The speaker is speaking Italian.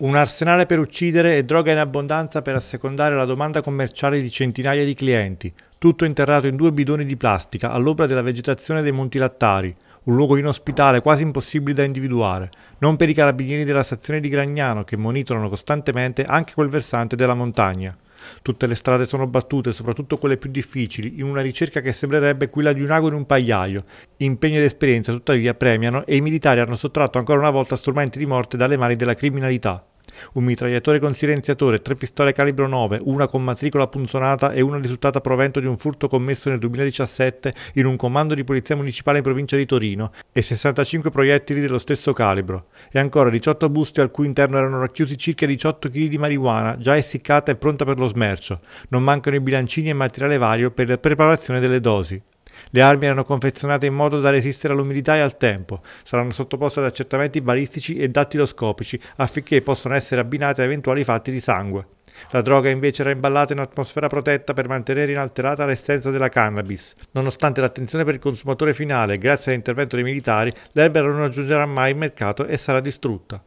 Un arsenale per uccidere e droga in abbondanza per assecondare la domanda commerciale di centinaia di clienti, tutto interrato in due bidoni di plastica all'opera della vegetazione dei Monti Lattari, un luogo inospitale quasi impossibile da individuare, non per i carabinieri della stazione di Gragnano che monitorano costantemente anche quel versante della montagna. Tutte le strade sono battute, soprattutto quelle più difficili, in una ricerca che sembrerebbe quella di un ago in un pagliaio. Impegno ed esperienza tuttavia premiano e i militari hanno sottratto ancora una volta strumenti di morte dalle mani della criminalità un mitragliatore con silenziatore, tre pistole calibro 9, una con matricola punzonata e una risultata provento di un furto commesso nel 2017 in un comando di polizia municipale in provincia di Torino e 65 proiettili dello stesso calibro e ancora 18 busti al cui interno erano racchiusi circa 18 kg di marijuana già essiccata e pronta per lo smercio. Non mancano i bilancini e materiale vario per la preparazione delle dosi. Le armi erano confezionate in modo da resistere all'umidità e al tempo, saranno sottoposte ad accertamenti balistici e dattiloscopici affinché possano essere abbinate a eventuali fatti di sangue. La droga invece era imballata in atmosfera protetta per mantenere inalterata l'essenza della cannabis. Nonostante l'attenzione per il consumatore finale, grazie all'intervento dei militari, l'erba non raggiungerà mai il mercato e sarà distrutta.